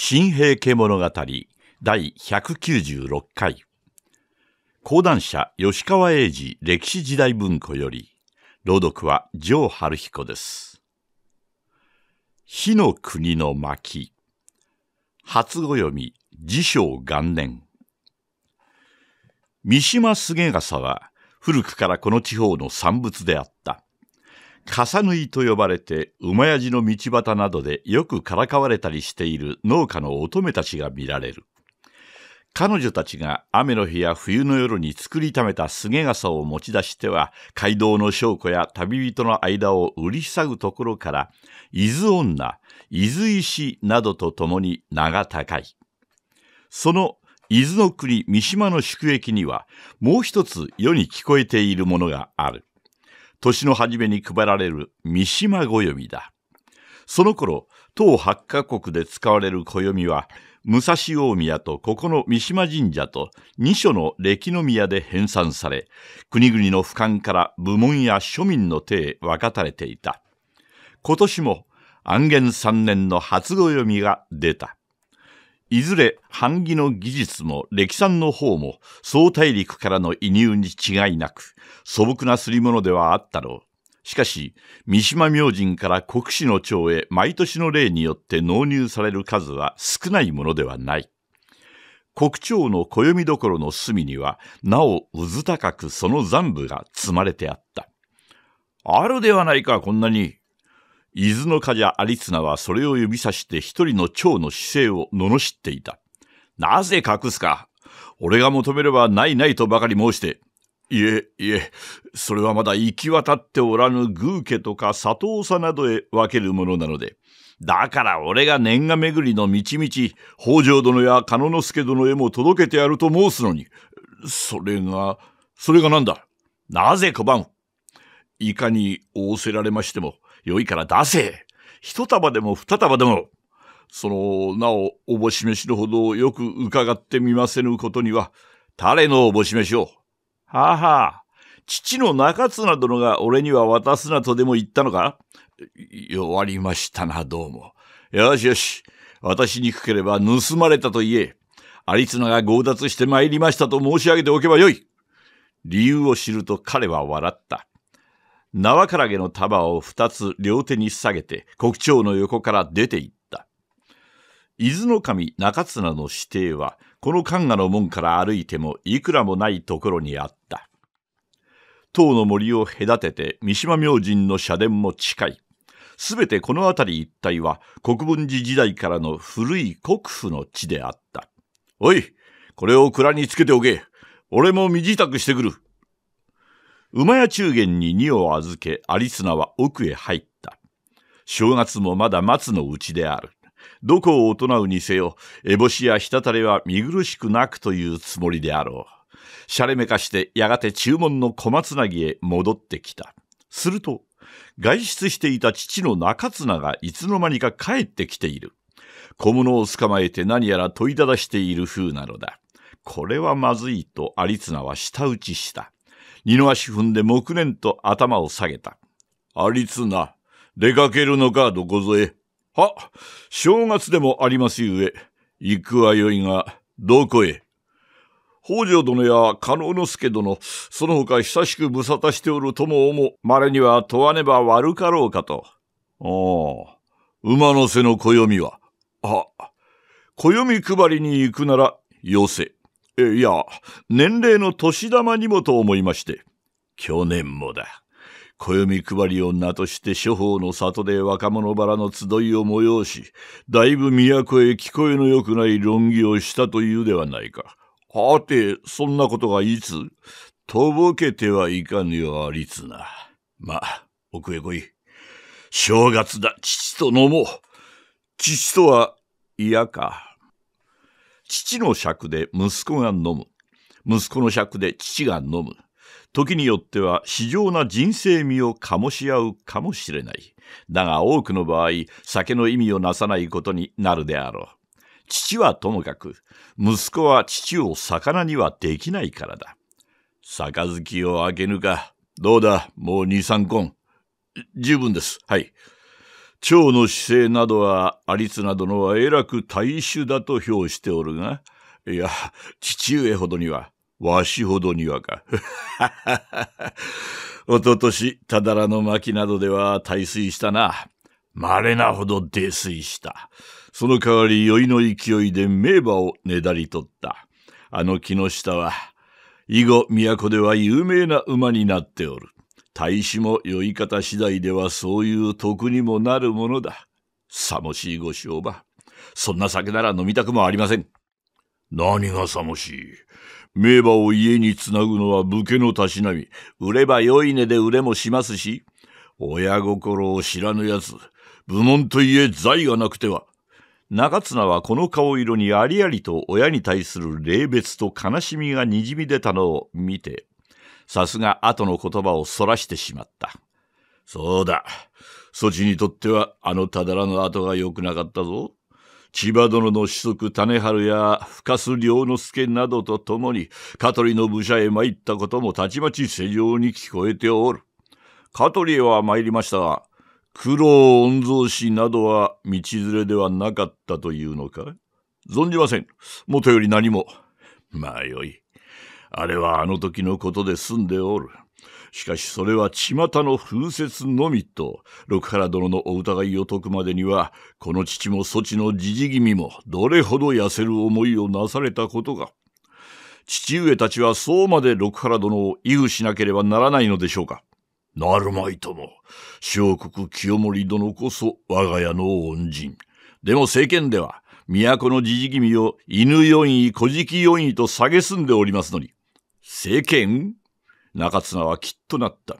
新平家物語第196回講談社吉川英治歴史時代文庫より朗読は城春彦です。火の国の巻初語読み辞書元年三島菅笠は古くからこの地方の産物であった。笠縫いと呼ばれて馬やじの道端などでよくからかわれたりしている農家の乙女たちが見られる彼女たちが雨の日や冬の夜に作りためたすげ傘を持ち出しては街道の証拠や旅人の間を売り塞ぐところから伊豆女伊豆石などとともに名が高いその伊豆の国三島の宿駅にはもう一つ世に聞こえているものがある年の初めに配られる三島暦だ。その頃、当八カ国で使われる暦は、武蔵大宮とここの三島神社と二所の歴の宮で編纂され、国々の俯瞰から部門や庶民の手へ分かたれていた。今年も安元三年の初暦が出た。いずれ版木の技術も歴産の方も総大陸からの移入に違いなく素朴なすり物ではあったろう。しかし三島明神から国士の町へ毎年の例によって納入される数は少ないものではない。国庁の暦どころの隅にはなおうず高くその残部が積まれてあった。あるではないかこんなに。伊豆の冠者有綱はそれを指さして一人の蝶の姿勢を罵っていた。なぜ隠すか俺が求めればないないとばかり申して。いえ、いえ、それはまだ行き渡っておらぬ宮家とか佐藤さなどへ分けるものなので。だから俺が年賀巡りの道々、北条殿や加之助殿へも届けてやると申すのに。それが、それが何だなぜ拒むいかに仰せられましても、良いから出せ一束でも二束でもその、なお、おぼしめしのほどよく伺ってみませぬことには、誰のおぼししを。はあ、はあ、父の中綱殿が俺には渡すなとでも言ったのか弱りましたな、どうも。よしよし、私にくければ盗まれたと言え。有綱が強奪して参りましたと申し上げておけばよい。理由を知ると彼は笑った。縄からげの束を二つ両手に下げて国長の横から出ていった。伊豆の神中綱の指定は、この神河の門から歩いてもいくらもないところにあった。塔の森を隔てて三島明神の社殿も近い。すべてこの辺り一帯は国分寺時代からの古い国府の地であった。おい、これを蔵につけておけ。俺も身支度してくる。馬屋中元に荷を預け、有綱は奥へ入った。正月もまだ松のうちである。どこを人うにせよ、烏帽子や滴れは見苦しくなくというつもりであろう。しゃれめかしてやがて注文の小松なぎへ戻ってきた。すると、外出していた父の中綱がいつの間にか帰ってきている。小物を捕まえて何やら問いただしている風なのだ。これはまずいと有綱は舌打ちした。二の足踏んで木念と頭を下げた。ありつな、出かけるのかどこぞへ。は、正月でもありますゆえ、行くはよいが、どこへ。北条殿や加納之助殿、その他久しく無沙汰しておる友をも、稀には問わねば悪かろうかと。ああ、馬の背の暦は。あ、暦配りに行くなら、よせ。いや、年齢の年玉にもと思いまして。去年もだ。暦配り女として諸方の里で若者バラの集いを催し、だいぶ都へ聞こえの良くない論議をしたというではないか。はて、そんなことがいつとぼけてはいかぬよ、ありつな。まあ、奥へ来い。正月だ、父と飲もう。父とは嫌か。父の尺で息子が飲む。息子の尺で父が飲む。時によっては非常な人生味を醸し合うかもしれない。だが多くの場合、酒の意味をなさないことになるであろう。父はともかく、息子は父を魚にはできないからだ。杯を開けぬか。どうだ、もう二三根。十分です。はい。蝶の姿勢などはありつなのは偉く大衆だと評しておるが、いや、父上ほどには、わしほどにはか。おととし、ただらの巻などでは大水したな。稀なほど泥酔した。その代わり酔いの勢いで名馬をねだり取った。あの木の下は、以後都では有名な馬になっておる。大使も酔い方次第ではそういう得にもなるものだ。さもしいご商売。そんな酒なら飲みたくもありません。何がさもしい。名馬を家につなぐのは武家のたしなみ。売れば良い値で売れもしますし、親心を知らぬ奴、部門といえ財がなくては。中綱はこの顔色にありありと親に対する霊別と悲しみがにじみ出たのを見てさすが後の言葉をそらしてしまった。そうだ。そちにとってはあのただらの後が良くなかったぞ。千葉殿の子息種春や深須良之助などと共に香取の武者へ参ったこともたちまち世情に聞こえておる。香取へは参りましたが、九郎御曹司などは道連れではなかったというのか存じません。もとより何も。まあよい。あれはあの時のことで済んでおる。しかしそれは巷の風雪のみと、六原殿のお疑いを解くまでには、この父もそちのじじ君も、どれほど痩せる思いをなされたことか。父上たちはそうまで六原殿を畏怖しなければならないのでしょうか。なるまいとも、小国清盛殿こそ我が家の恩人。でも世間では、都のじじ君を犬四位、小敷四位と蔑んでおりますのに、世間中綱はきっとなった。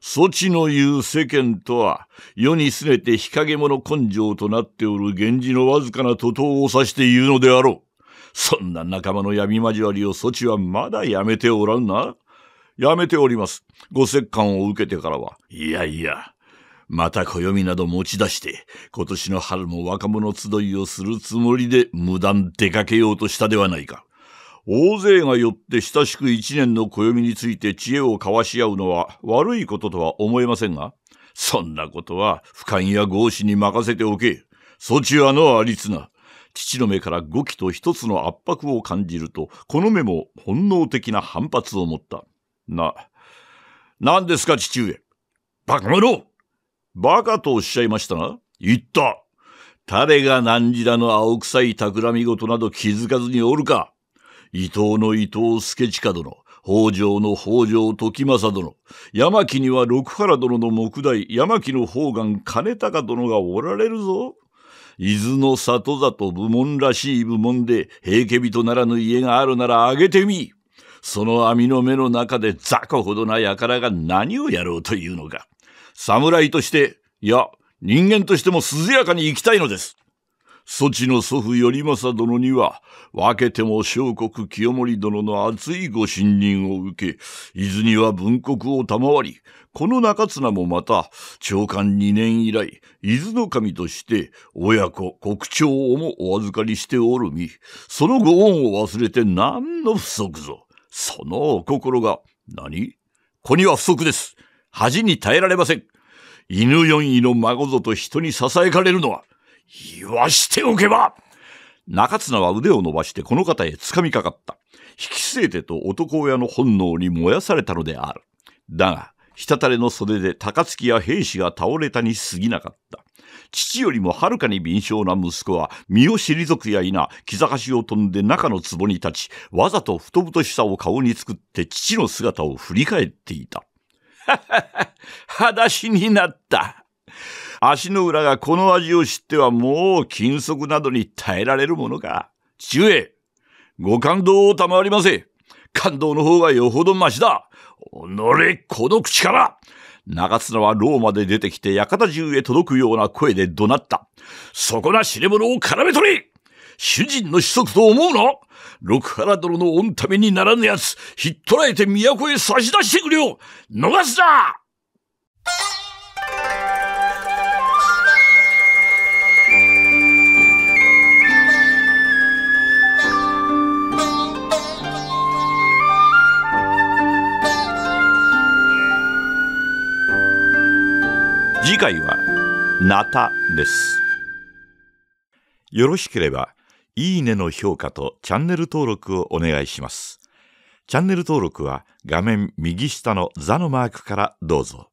そちの言う世間とは、世にすねて日陰者根性となっておる源氏のわずかな徒党を指して言うのであろう。そんな仲間の闇交わりをそちはまだやめておらんな。やめております。ご折檻を受けてからは。いやいや。また暦など持ち出して、今年の春も若者集いをするつもりで無断出かけようとしたではないか。大勢が寄って親しく一年の暦について知恵を交わし合うのは悪いこととは思えませんが、そんなことは不寛や合子に任せておけ。そちはのありつな。父の目から語気と一つの圧迫を感じると、この目も本能的な反発を持った。な、何ですか父上。バカ者バカとおっしゃいましたな言った誰が何時だの青臭い企み事など気づかずにおるか伊藤の伊藤助近殿、北条の北条時政殿、山木には六原殿の木代、山木の方眼兼高殿がおられるぞ。伊豆の里里部門らしい部門で平家人ならぬ家があるならあげてみ。その網の目の中で雑魚ほどな輩が何をやろうというのか。侍として、いや、人間としても涼やかに生きたいのです。そちの祖父頼政殿には、分けても小国清盛殿の熱いご信任を受け、伊豆には文国を賜り、この中綱もまた、長官二年以来、伊豆の神として、親子国長をもお預かりしておる身、そのご恩を忘れて何の不足ぞ。そのお心が、何子には不足です。恥に耐えられません。犬四位の孫ぞと人に支えかれるのは、言わしておけば中綱は腕を伸ばしてこの方へつかみかかった。引き据えてと男親の本能に燃やされたのである。だが、滴たれの袖で高槻や兵士が倒れたに過ぎなかった。父よりもはるかに敏捷な息子は身を退くや否、木坂しを飛んで中の壺に立ち、わざと太々しさを顔に作って父の姿を振り返っていた。ははは、裸足になった。足の裏がこの味を知ってはもう禁足などに耐えられるものか。父上、ご感動を賜りませ。感動の方がよほどましだ。己、この口から長綱はローマで出てきて館中へ届くような声で怒鳴った。そこな知れ者を絡め取れ主人の子息と思うな六原殿の御ためにならぬ奴、ひっ捕らえて都へ差し出してくれよ逃すな次回はナタですよろしければいいねの評価とチャンネル登録をお願いしますチャンネル登録は画面右下の座のマークからどうぞ